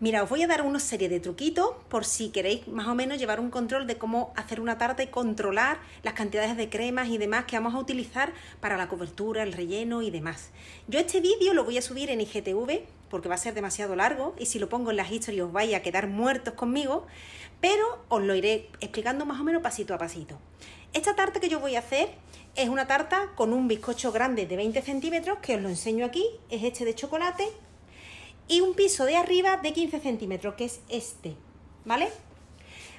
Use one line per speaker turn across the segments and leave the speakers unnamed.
Mira, os voy a dar una serie de truquitos por si queréis más o menos llevar un control de cómo hacer una tarta y controlar las cantidades de cremas y demás que vamos a utilizar para la cobertura, el relleno y demás. Yo este vídeo lo voy a subir en IGTV porque va a ser demasiado largo y si lo pongo en las historias os vais a quedar muertos conmigo, pero os lo iré explicando más o menos pasito a pasito. Esta tarta que yo voy a hacer es una tarta con un bizcocho grande de 20 centímetros que os lo enseño aquí, es este de chocolate y un piso de arriba de 15 centímetros, que es este, ¿vale?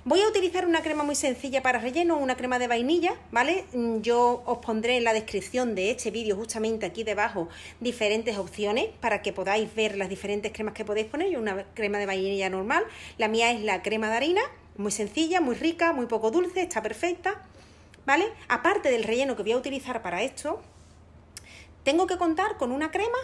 Voy a utilizar una crema muy sencilla para relleno, una crema de vainilla, ¿vale? Mm, yo os pondré en la descripción de este vídeo, justamente aquí debajo, diferentes opciones para que podáis ver las diferentes cremas que podéis poner. Yo una crema de vainilla normal, la mía es la crema de harina, muy sencilla, muy rica, muy poco dulce, está perfecta, ¿vale? Aparte del relleno que voy a utilizar para esto, tengo que contar con una crema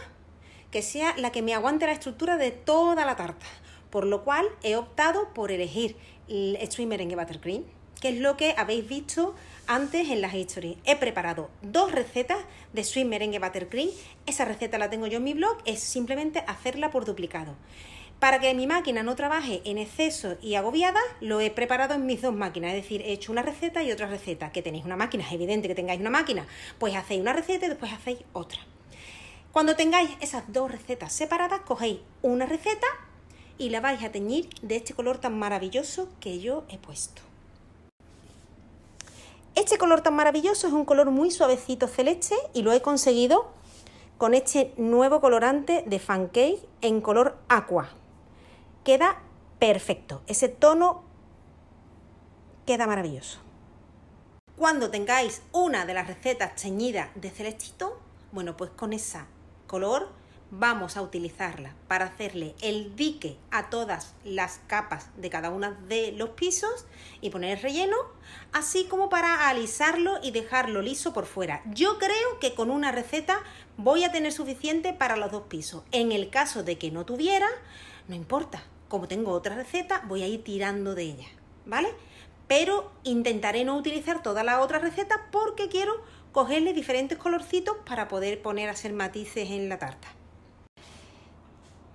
que sea la que me aguante la estructura de toda la tarta. Por lo cual he optado por elegir el sweet Merengue Buttercream, que es lo que habéis visto antes en las historias. He preparado dos recetas de Sweet Merengue Buttercream. Esa receta la tengo yo en mi blog, es simplemente hacerla por duplicado. Para que mi máquina no trabaje en exceso y agobiada, lo he preparado en mis dos máquinas, es decir, he hecho una receta y otra receta. Que tenéis una máquina, es evidente que tengáis una máquina, pues hacéis una receta y después hacéis otra. Cuando tengáis esas dos recetas separadas, cogéis una receta y la vais a teñir de este color tan maravilloso que yo he puesto. Este color tan maravilloso es un color muy suavecito celeste y lo he conseguido con este nuevo colorante de cake en color aqua. Queda perfecto, ese tono queda maravilloso. Cuando tengáis una de las recetas teñida de celestito, bueno, pues con esa vamos a utilizarla para hacerle el dique a todas las capas de cada uno de los pisos y poner el relleno, así como para alisarlo y dejarlo liso por fuera. Yo creo que con una receta voy a tener suficiente para los dos pisos. En el caso de que no tuviera, no importa. Como tengo otra receta, voy a ir tirando de ella, ¿vale? Pero intentaré no utilizar toda la otra receta porque quiero cogerle diferentes colorcitos para poder poner a hacer matices en la tarta.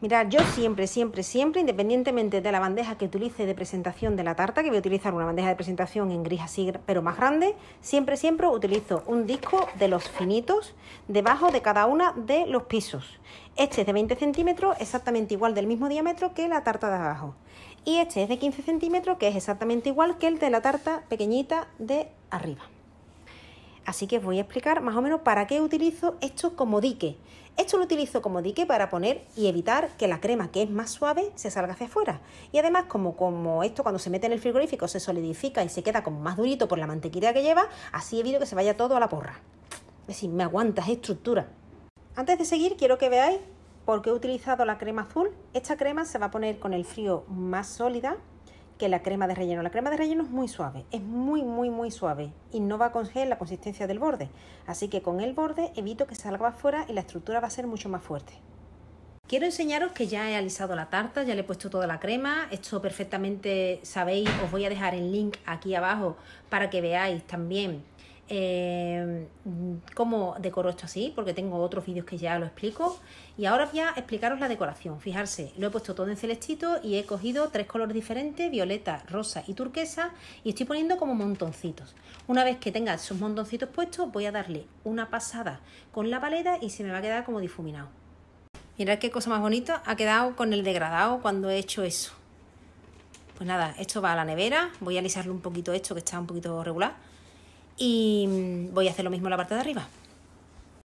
Mirad, yo siempre, siempre, siempre, independientemente de la bandeja que utilice de presentación de la tarta, que voy a utilizar una bandeja de presentación en gris así, pero más grande, siempre, siempre utilizo un disco de los finitos debajo de cada una de los pisos. Este es de 20 centímetros, exactamente igual del mismo diámetro que la tarta de abajo. Y este es de 15 centímetros, que es exactamente igual que el de la tarta pequeñita de arriba. Así que os voy a explicar más o menos para qué utilizo esto como dique. Esto lo utilizo como dique para poner y evitar que la crema que es más suave se salga hacia afuera. Y además, como, como esto cuando se mete en el frigorífico se solidifica y se queda como más durito por la mantequilla que lleva, así evito que se vaya todo a la porra. Es decir, me aguantas estructura. Antes de seguir, quiero que veáis por qué he utilizado la crema azul. Esta crema se va a poner con el frío más sólida que la crema de relleno. La crema de relleno es muy suave, es muy, muy, muy suave y no va a congelar la consistencia del borde. Así que con el borde evito que salga afuera y la estructura va a ser mucho más fuerte. Quiero enseñaros que ya he alisado la tarta, ya le he puesto toda la crema, esto perfectamente sabéis, os voy a dejar el link aquí abajo para que veáis también eh, cómo decoro esto así, porque tengo otros vídeos que ya lo explico. Y ahora voy a explicaros la decoración. Fijarse, lo he puesto todo en celestito y he cogido tres colores diferentes, violeta, rosa y turquesa, y estoy poniendo como montoncitos. Una vez que tenga esos montoncitos puestos, voy a darle una pasada con la paleta y se me va a quedar como difuminado. Mirad qué cosa más bonita ha quedado con el degradado cuando he hecho eso. Pues nada, esto va a la nevera, voy a alisarle un poquito esto que está un poquito regular y mm, voy a hacer lo mismo en la parte de arriba.